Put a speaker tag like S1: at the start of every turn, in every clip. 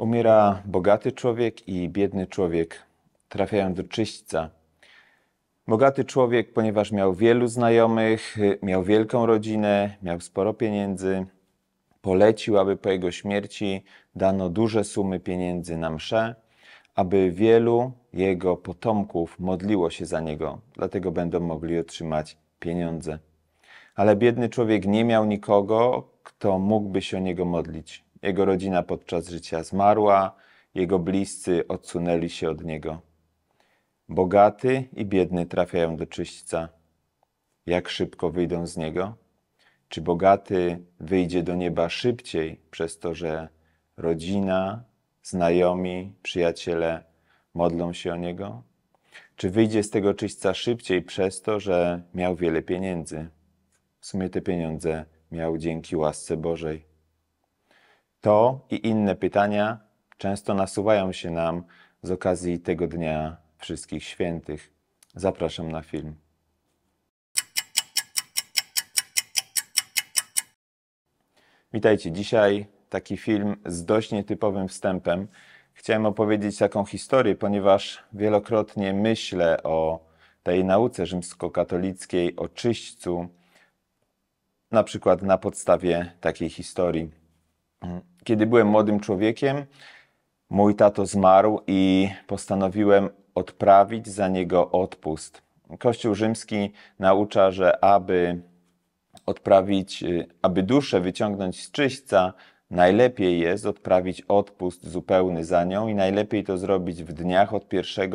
S1: Umiera bogaty człowiek i biedny człowiek, trafiają do czyśćca. Bogaty człowiek, ponieważ miał wielu znajomych, miał wielką rodzinę, miał sporo pieniędzy, polecił, aby po jego śmierci dano duże sumy pieniędzy na msze, aby wielu jego potomków modliło się za niego, dlatego będą mogli otrzymać pieniądze. Ale biedny człowiek nie miał nikogo, kto mógłby się o niego modlić. Jego rodzina podczas życia zmarła, jego bliscy odsunęli się od niego. Bogaty i biedny trafiają do czyśćca. Jak szybko wyjdą z niego? Czy bogaty wyjdzie do nieba szybciej przez to, że rodzina, znajomi, przyjaciele modlą się o niego? Czy wyjdzie z tego czyśćca szybciej przez to, że miał wiele pieniędzy? W sumie te pieniądze miał dzięki łasce Bożej. To i inne pytania często nasuwają się nam z okazji tego dnia wszystkich świętych. Zapraszam na film. Witajcie. Dzisiaj taki film z dość nietypowym wstępem. Chciałem opowiedzieć taką historię, ponieważ wielokrotnie myślę o tej nauce rzymskokatolickiej, o czyśćcu, na przykład na podstawie takiej historii. Kiedy byłem młodym człowiekiem, mój tato zmarł i postanowiłem odprawić za niego odpust. Kościół rzymski naucza, że aby odprawić, y, aby duszę wyciągnąć z czyśćca, najlepiej jest odprawić odpust zupełny za nią i najlepiej to zrobić w dniach od 1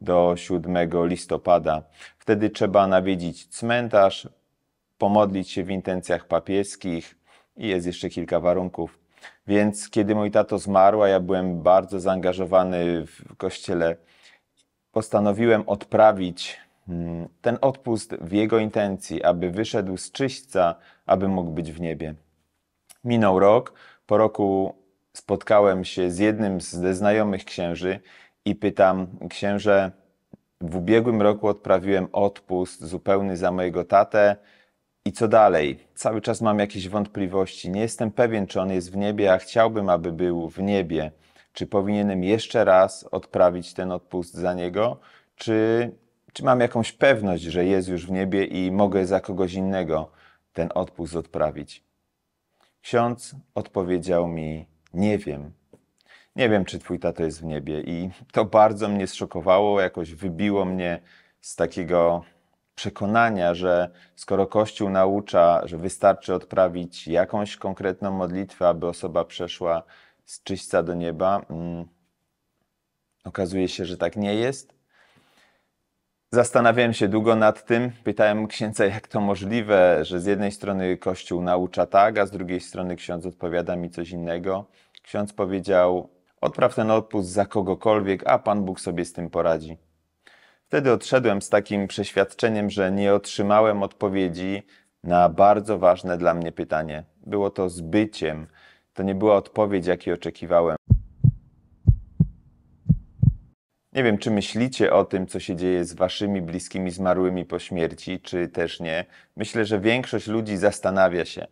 S1: do 7 listopada. Wtedy trzeba nawiedzić cmentarz, pomodlić się w intencjach papieskich, i jest jeszcze kilka warunków. Więc kiedy mój tato zmarł, a ja byłem bardzo zaangażowany w kościele, postanowiłem odprawić mm, ten odpust w jego intencji, aby wyszedł z czyśćca, aby mógł być w niebie. Minął rok, po roku spotkałem się z jednym ze znajomych księży i pytam księże, w ubiegłym roku odprawiłem odpust zupełny za mojego tatę, i co dalej? Cały czas mam jakieś wątpliwości. Nie jestem pewien, czy on jest w niebie, a chciałbym, aby był w niebie. Czy powinienem jeszcze raz odprawić ten odpust za niego? Czy, czy mam jakąś pewność, że jest już w niebie i mogę za kogoś innego ten odpust odprawić? Ksiądz odpowiedział mi: Nie wiem. Nie wiem, czy twój tato jest w niebie. I to bardzo mnie zszokowało, jakoś wybiło mnie z takiego przekonania, że skoro Kościół naucza, że wystarczy odprawić jakąś konkretną modlitwę, aby osoba przeszła z czyśca do nieba, mm, okazuje się, że tak nie jest. Zastanawiałem się długo nad tym. Pytałem księdza, jak to możliwe, że z jednej strony Kościół naucza tak, a z drugiej strony ksiądz odpowiada mi coś innego. Ksiądz powiedział: Odpraw ten odpust za kogokolwiek, a Pan Bóg sobie z tym poradzi. Wtedy odszedłem z takim przeświadczeniem, że nie otrzymałem odpowiedzi na bardzo ważne dla mnie pytanie. Było to zbyciem. To nie była odpowiedź, jakiej oczekiwałem. Nie wiem, czy myślicie o tym, co się dzieje z waszymi bliskimi zmarłymi po śmierci, czy też nie. Myślę, że większość ludzi zastanawia się.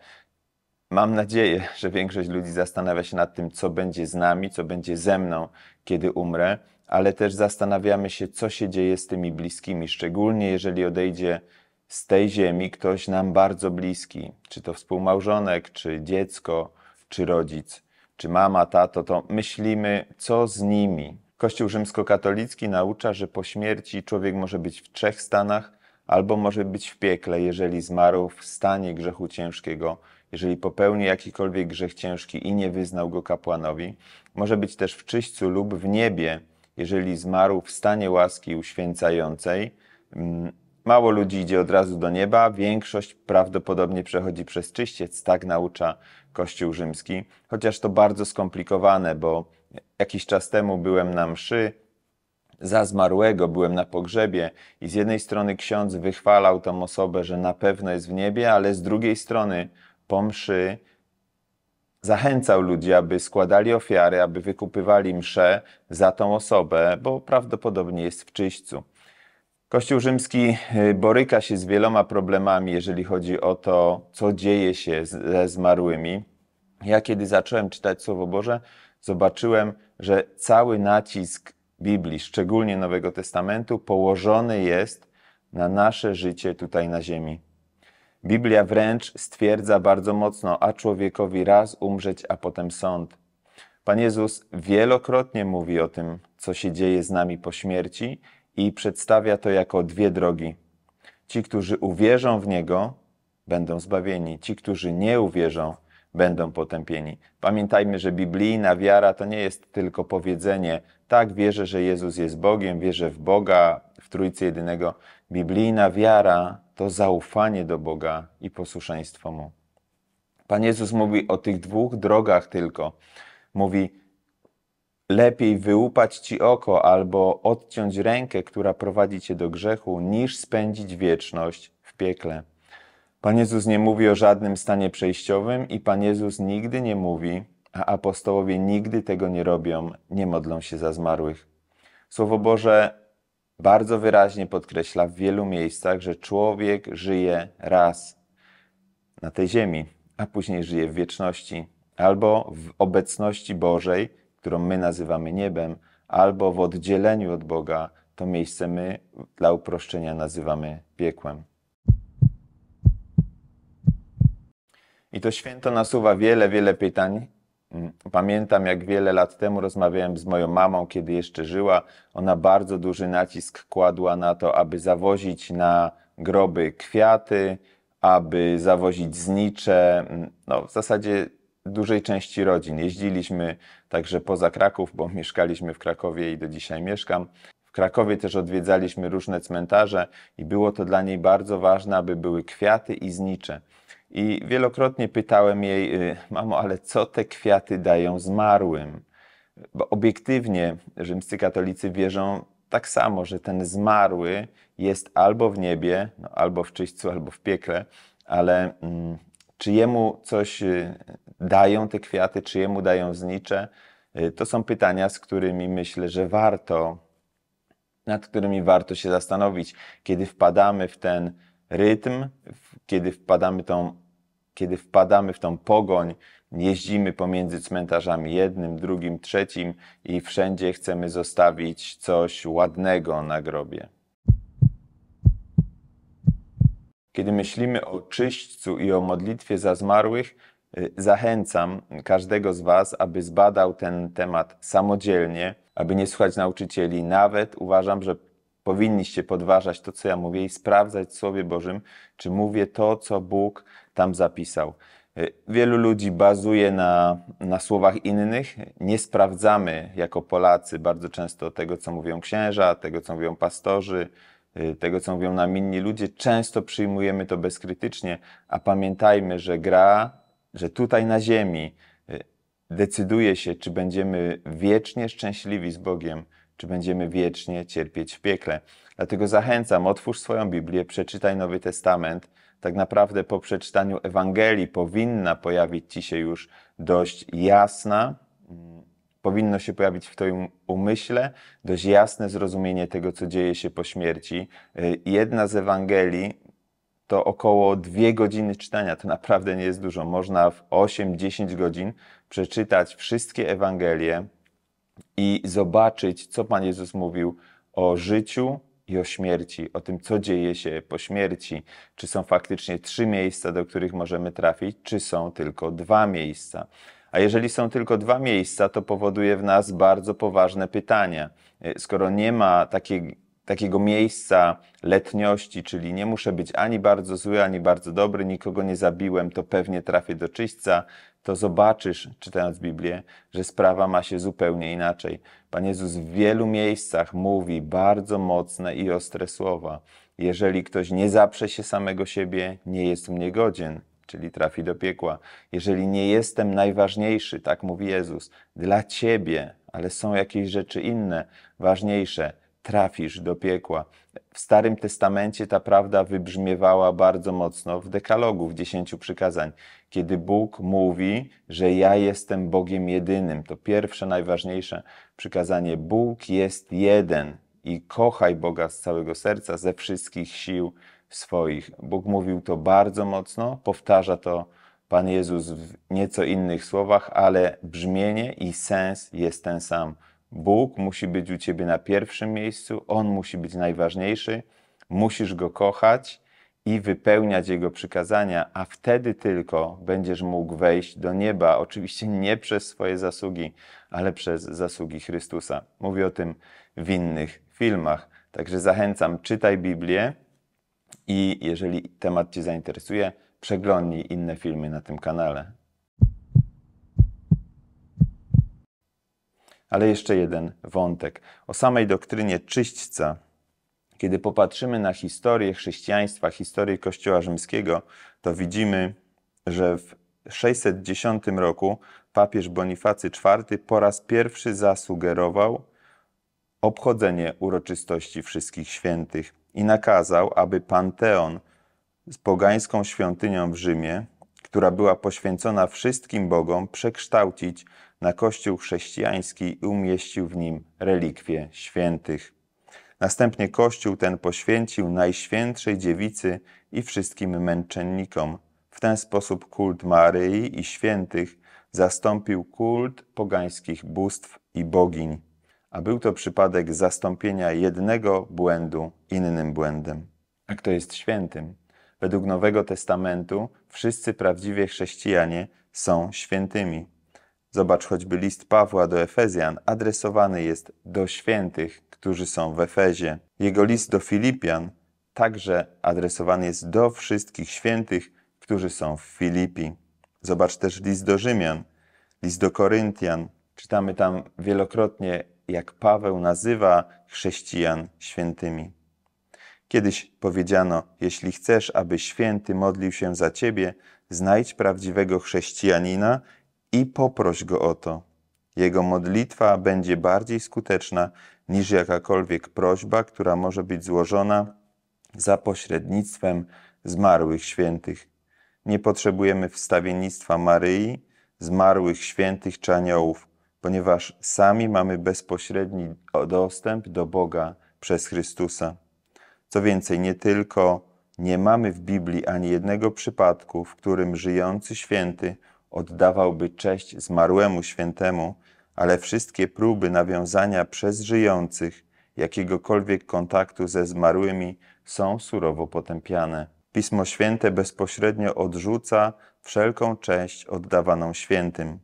S1: Mam nadzieję, że większość ludzi zastanawia się nad tym, co będzie z nami, co będzie ze mną, kiedy umrę ale też zastanawiamy się, co się dzieje z tymi bliskimi, szczególnie jeżeli odejdzie z tej ziemi ktoś nam bardzo bliski, czy to współmałżonek, czy dziecko, czy rodzic, czy mama, tato, to myślimy, co z nimi. Kościół rzymskokatolicki naucza, że po śmierci człowiek może być w trzech stanach, albo może być w piekle, jeżeli zmarł w stanie grzechu ciężkiego, jeżeli popełni jakikolwiek grzech ciężki i nie wyznał go kapłanowi, może być też w czyściu lub w niebie, jeżeli zmarł w stanie łaski uświęcającej, mm, mało ludzi idzie od razu do nieba, większość prawdopodobnie przechodzi przez czyściec, tak naucza Kościół rzymski, chociaż to bardzo skomplikowane, bo jakiś czas temu byłem na mszy za zmarłego, byłem na pogrzebie i z jednej strony ksiądz wychwalał tą osobę, że na pewno jest w niebie, ale z drugiej strony po mszy zachęcał ludzi, aby składali ofiary, aby wykupywali msze za tą osobę, bo prawdopodobnie jest w czyśćcu. Kościół rzymski y, boryka się z wieloma problemami, jeżeli chodzi o to, co dzieje się ze zmarłymi. Ja, kiedy zacząłem czytać Słowo Boże, zobaczyłem, że cały nacisk Biblii, szczególnie Nowego Testamentu, położony jest na nasze życie tutaj na Ziemi. Biblia wręcz stwierdza bardzo mocno, a człowiekowi raz umrzeć, a potem sąd. Pan Jezus wielokrotnie mówi o tym, co się dzieje z nami po śmierci i przedstawia to jako dwie drogi. Ci, którzy uwierzą w Niego, będą zbawieni, ci, którzy nie uwierzą, będą potępieni. Pamiętajmy, że biblijna wiara to nie jest tylko powiedzenie, tak, wierzę, że Jezus jest Bogiem, wierzę w Boga, w Trójcy Jedynego. Biblijna wiara to zaufanie do Boga i posłuszeństwo Mu. Pan Jezus mówi o tych dwóch drogach tylko. Mówi, lepiej wyłupać ci oko albo odciąć rękę, która prowadzi cię do grzechu, niż spędzić wieczność w piekle. Pan Jezus nie mówi o żadnym stanie przejściowym i Pan Jezus nigdy nie mówi, a apostołowie nigdy tego nie robią, nie modlą się za zmarłych. Słowo Boże bardzo wyraźnie podkreśla w wielu miejscach, że człowiek żyje raz na tej ziemi, a później żyje w wieczności, albo w obecności Bożej, którą my nazywamy niebem, albo w oddzieleniu od Boga, to miejsce my dla uproszczenia nazywamy piekłem. I to święto nasuwa wiele, wiele pytań, Mm. Pamiętam, jak wiele lat temu rozmawiałem z moją mamą, kiedy jeszcze żyła. Ona bardzo duży nacisk kładła na to, aby zawozić na groby kwiaty, aby zawozić znicze. Mm, no, w zasadzie dużej części rodzin. Jeździliśmy także poza Kraków, bo mieszkaliśmy w Krakowie i do dzisiaj mieszkam. W Krakowie też odwiedzaliśmy różne cmentarze i było to dla niej bardzo ważne, aby były kwiaty i znicze. I wielokrotnie pytałem jej, y, mamo, ale co te kwiaty dają zmarłym? Bo obiektywnie rzymscy katolicy wierzą tak samo, że ten zmarły jest albo w niebie, no, albo w czyśćcu, albo w piekle, ale mm, czy jemu coś y, dają te kwiaty, czy jemu dają znicze? Y, to są pytania, z którymi myślę, że warto, nad którymi warto się zastanowić, kiedy wpadamy w ten rytm, kiedy wpadamy tą, kiedy wpadamy w tą pogoń, jeździmy pomiędzy cmentarzami jednym, drugim, trzecim i wszędzie chcemy zostawić coś ładnego na grobie. Kiedy myślimy o czyśćcu i o modlitwie za zmarłych, y, zachęcam każdego z Was, aby zbadał ten temat samodzielnie, aby nie słuchać nauczycieli. Nawet uważam, że powinniście podważać to, co ja mówię i sprawdzać w Słowie Bożym, czy mówię to, co Bóg tam zapisał. Y, wielu ludzi bazuje na, na słowach innych. Nie sprawdzamy jako Polacy bardzo często tego, co mówią księża, tego, co mówią pastorzy, y, tego, co mówią nam inni ludzie. Często przyjmujemy to bezkrytycznie, a pamiętajmy, że gra, że tutaj na Ziemi y, decyduje się, czy będziemy wiecznie szczęśliwi z Bogiem, czy będziemy wiecznie cierpieć w piekle. Dlatego zachęcam, otwórz swoją Biblię, przeczytaj Nowy Testament tak naprawdę po przeczytaniu Ewangelii powinna pojawić ci się już dość jasna, mm, powinno się pojawić w Twoim umyśle dość jasne zrozumienie tego, co dzieje się po śmierci. Y, jedna z Ewangelii to około dwie godziny czytania. To naprawdę nie jest dużo. Można w 8-10 godzin przeczytać wszystkie Ewangelie i zobaczyć, co Pan Jezus mówił o życiu, i o śmierci, o tym, co dzieje się po śmierci, czy są faktycznie trzy miejsca, do których możemy trafić, czy są tylko dwa miejsca. A jeżeli są tylko dwa miejsca, to powoduje w nas bardzo poważne pytania. Y, skoro nie ma takiej takiego miejsca letniości, czyli nie muszę być ani bardzo zły, ani bardzo dobry, nikogo nie zabiłem, to pewnie trafię do czyśćca, to zobaczysz, czytając Biblię, że sprawa ma się zupełnie inaczej. Pan Jezus w wielu miejscach mówi bardzo mocne i ostre słowa. Jeżeli ktoś nie zaprze się samego siebie, nie jest mnie godzien, czyli trafi do piekła. Jeżeli nie jestem najważniejszy, tak mówi Jezus, dla ciebie, ale są jakieś rzeczy inne, ważniejsze, trafisz do piekła. W Starym Testamencie ta prawda wybrzmiewała bardzo mocno w dekalogu, w dziesięciu przykazań. Kiedy Bóg mówi, że ja jestem Bogiem jedynym, to pierwsze, najważniejsze przykazanie. Bóg jest jeden i kochaj Boga z całego serca, ze wszystkich sił swoich. Bóg mówił to bardzo mocno, powtarza to Pan Jezus w nieco innych słowach, ale brzmienie i sens jest ten sam. Bóg musi być u ciebie na pierwszym miejscu, On musi być najważniejszy, musisz Go kochać i wypełniać Jego przykazania, a wtedy tylko będziesz mógł wejść do nieba, oczywiście nie przez swoje zasługi, ale przez zasługi Chrystusa. Mówię o tym w innych filmach, także zachęcam, czytaj Biblię i jeżeli temat Cię zainteresuje, przeglądnij inne filmy na tym kanale. Ale jeszcze jeden wątek o samej doktrynie czyśćca. Kiedy popatrzymy na historię chrześcijaństwa, historię Kościoła Rzymskiego, to widzimy, że w 610 roku papież Bonifacy IV po raz pierwszy zasugerował obchodzenie uroczystości wszystkich świętych i nakazał, aby Panteon z pogańską świątynią w Rzymie, która była poświęcona wszystkim bogom, przekształcić na kościół chrześcijański i umieścił w nim relikwie świętych. Następnie kościół ten poświęcił Najświętszej Dziewicy i wszystkim męczennikom. W ten sposób kult Maryi i świętych zastąpił kult pogańskich bóstw i bogiń, a był to przypadek zastąpienia jednego błędu innym błędem. A kto jest świętym? Według Nowego Testamentu wszyscy prawdziwie chrześcijanie są świętymi. Zobacz choćby list Pawła do Efezjan adresowany jest do świętych, którzy są w Efezie. Jego list do Filipian także adresowany jest do wszystkich świętych, którzy są w Filipi. Zobacz też list do Rzymian, list do Koryntian. Czytamy tam wielokrotnie, jak Paweł nazywa chrześcijan świętymi. Kiedyś powiedziano: Jeśli chcesz, aby święty modlił się za ciebie, znajdź prawdziwego chrześcijanina i poproś Go o to. Jego modlitwa będzie bardziej skuteczna niż jakakolwiek prośba, która może być złożona za pośrednictwem zmarłych świętych. Nie potrzebujemy wstawiennictwa Maryi, zmarłych świętych czy aniołów, ponieważ sami mamy bezpośredni dostęp do Boga przez Chrystusa. Co więcej, nie tylko nie mamy w Biblii ani jednego przypadku, w którym żyjący święty oddawałby cześć zmarłemu świętemu, ale wszystkie próby nawiązania przez żyjących jakiegokolwiek kontaktu ze zmarłymi są surowo potępiane. Pismo Święte bezpośrednio odrzuca wszelką cześć oddawaną świętym.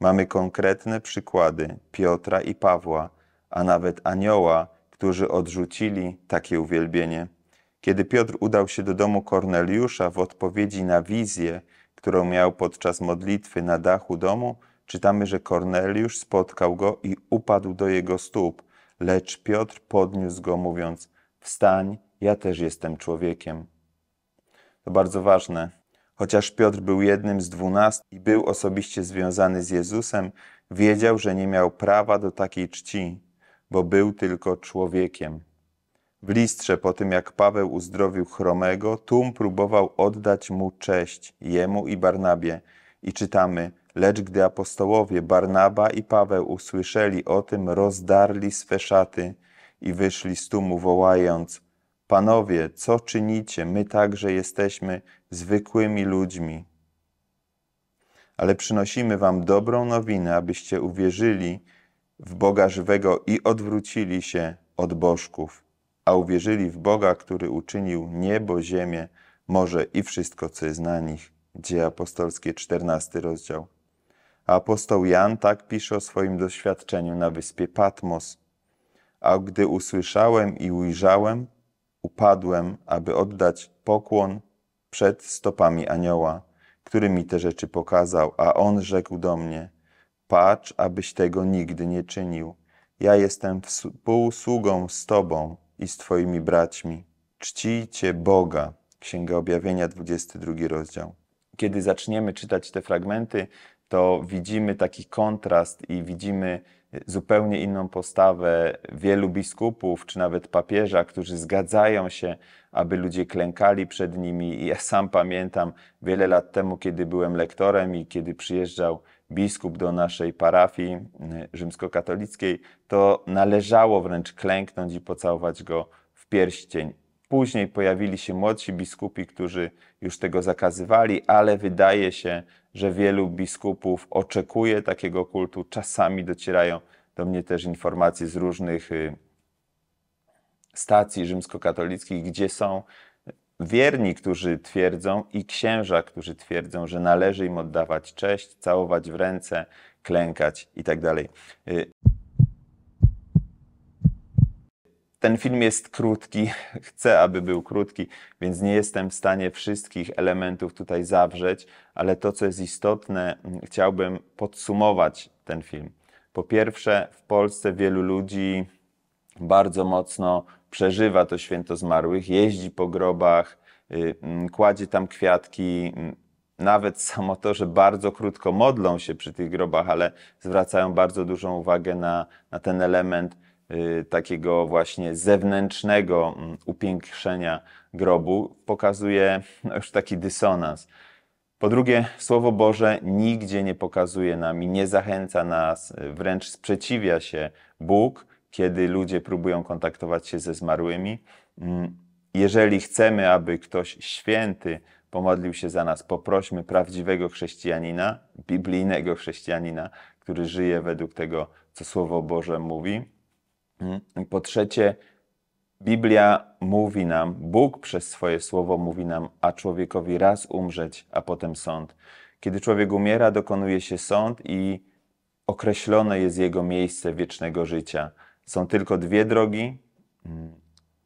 S1: Mamy konkretne przykłady Piotra i Pawła, a nawet anioła, którzy odrzucili takie uwielbienie. Kiedy Piotr udał się do domu Korneliusza w odpowiedzi na wizję, którą miał podczas modlitwy na dachu domu, czytamy, że Korneliusz spotkał go i upadł do jego stóp, lecz Piotr podniósł go, mówiąc: Wstań, ja też jestem człowiekiem. To bardzo ważne. Chociaż Piotr był jednym z dwunastu i był osobiście związany z Jezusem, wiedział, że nie miał prawa do takiej czci, bo był tylko człowiekiem. W listrze po tym, jak Paweł uzdrowił chromego, Tum próbował oddać mu cześć, jemu i Barnabie. I czytamy, lecz gdy apostołowie Barnaba i Paweł usłyszeli o tym, rozdarli swe szaty i wyszli z Tumu, wołając, Panowie, co czynicie? My także jesteśmy zwykłymi ludźmi. Ale przynosimy wam dobrą nowinę, abyście uwierzyli w Boga żywego i odwrócili się od bożków a uwierzyli w Boga, który uczynił niebo, ziemię, morze i wszystko, co jest na nich. Dzieje apostolskie, 14 rozdział. apostoł Jan tak pisze o swoim doświadczeniu na wyspie Patmos. A gdy usłyszałem i ujrzałem, upadłem, aby oddać pokłon przed stopami anioła, który mi te rzeczy pokazał, a on rzekł do mnie: Patrz, abyś tego nigdy nie czynił. Ja jestem współsługą z Tobą i z Twoimi braćmi. Czcijcie Boga. Księga Objawienia, 22 rozdział. Kiedy zaczniemy czytać te fragmenty, to widzimy taki kontrast i widzimy zupełnie inną postawę wielu biskupów, czy nawet papieża, którzy zgadzają się, aby ludzie klękali przed nimi. I ja sam pamiętam wiele lat temu, kiedy byłem lektorem i kiedy przyjeżdżał biskup do naszej parafii y, rzymskokatolickiej, to należało wręcz klęknąć i pocałować go w pierścień. Później pojawili się młodsi biskupi, którzy już tego zakazywali, ale wydaje się, że wielu biskupów oczekuje takiego kultu. Czasami docierają do mnie też informacje z różnych y, stacji rzymskokatolickich, gdzie są Wierni, którzy twierdzą, i księża, którzy twierdzą, że należy im oddawać cześć, całować w ręce, klękać itd. Tak y, ten film jest krótki, chcę, aby był krótki, więc nie jestem w stanie wszystkich elementów tutaj zawrzeć, ale to, co jest istotne, mm, chciałbym podsumować ten film. Po pierwsze, w Polsce wielu ludzi bardzo mocno przeżywa to święto zmarłych, jeździ po grobach, y, mm, kładzie tam kwiatki. Mm, nawet samo to, że bardzo krótko modlą się przy tych grobach, ale zwracają bardzo dużą uwagę na, na ten element y, takiego właśnie zewnętrznego mm, upiększenia grobu, pokazuje no, już taki dysonans. Po drugie, Słowo Boże nigdzie nie pokazuje nam i nie zachęca nas, y, wręcz sprzeciwia się Bóg kiedy ludzie próbują kontaktować się ze zmarłymi. Mm, jeżeli chcemy, aby ktoś święty pomodlił się za nas, poprośmy prawdziwego chrześcijanina, biblijnego chrześcijanina, który żyje według tego, co Słowo Boże mówi. Mm, po trzecie, Biblia mówi nam, Bóg przez swoje słowo mówi nam, a człowiekowi raz umrzeć, a potem sąd. Kiedy człowiek umiera, dokonuje się sąd i określone jest jego miejsce wiecznego życia. Są tylko dwie drogi. Mm,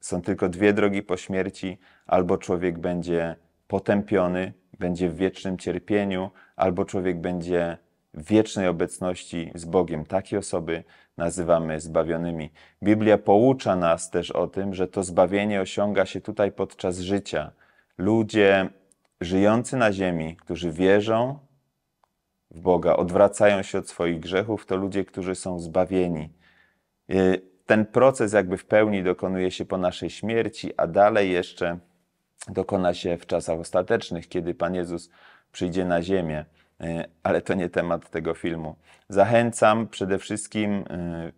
S1: są tylko dwie drogi po śmierci. Albo człowiek będzie potępiony, będzie w wiecznym cierpieniu, albo człowiek będzie w wiecznej obecności z Bogiem. Takie osoby nazywamy zbawionymi. Biblia poucza nas też o tym, że to zbawienie osiąga się tutaj podczas życia. Ludzie żyjący na ziemi, którzy wierzą w Boga, odwracają się od swoich grzechów, to ludzie, którzy są zbawieni. Y, ten proces jakby w pełni dokonuje się po naszej śmierci, a dalej jeszcze dokona się w czasach ostatecznych, kiedy Pan Jezus przyjdzie na ziemię. Y, ale to nie temat tego filmu. Zachęcam przede wszystkim, y,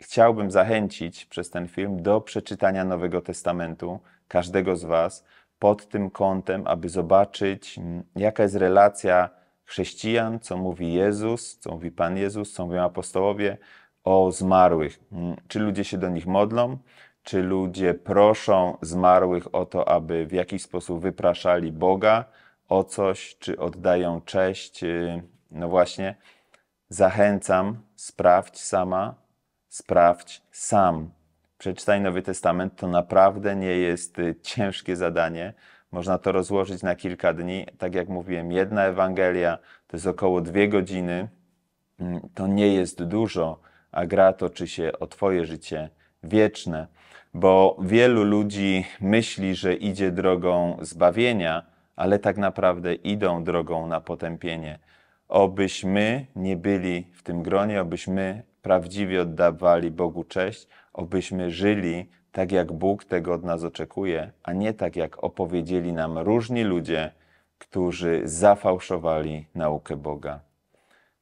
S1: chciałbym zachęcić przez ten film do przeczytania Nowego Testamentu każdego z Was pod tym kątem, aby zobaczyć, jaka jest relacja chrześcijan, co mówi Jezus, co mówi Pan Jezus, co mówią apostołowie, o zmarłych. Mm, czy ludzie się do nich modlą? Czy ludzie proszą zmarłych o to, aby w jakiś sposób wypraszali Boga o coś, czy oddają cześć? Y, no właśnie, zachęcam, sprawdź sama, sprawdź sam. Przeczytaj Nowy Testament, to naprawdę nie jest y, ciężkie zadanie. Można to rozłożyć na kilka dni. Tak jak mówiłem, jedna Ewangelia to jest około dwie godziny. Mm, to nie jest dużo, a gra toczy się o Twoje życie wieczne. Bo wielu ludzi myśli, że idzie drogą zbawienia, ale tak naprawdę idą drogą na potępienie. Obyśmy nie byli w tym gronie, obyśmy prawdziwie oddawali Bogu cześć, obyśmy żyli tak, jak Bóg tego od nas oczekuje, a nie tak, jak opowiedzieli nam różni ludzie, którzy zafałszowali naukę Boga.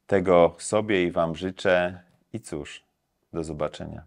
S1: Tego sobie i Wam życzę. I cóż, do zobaczenia.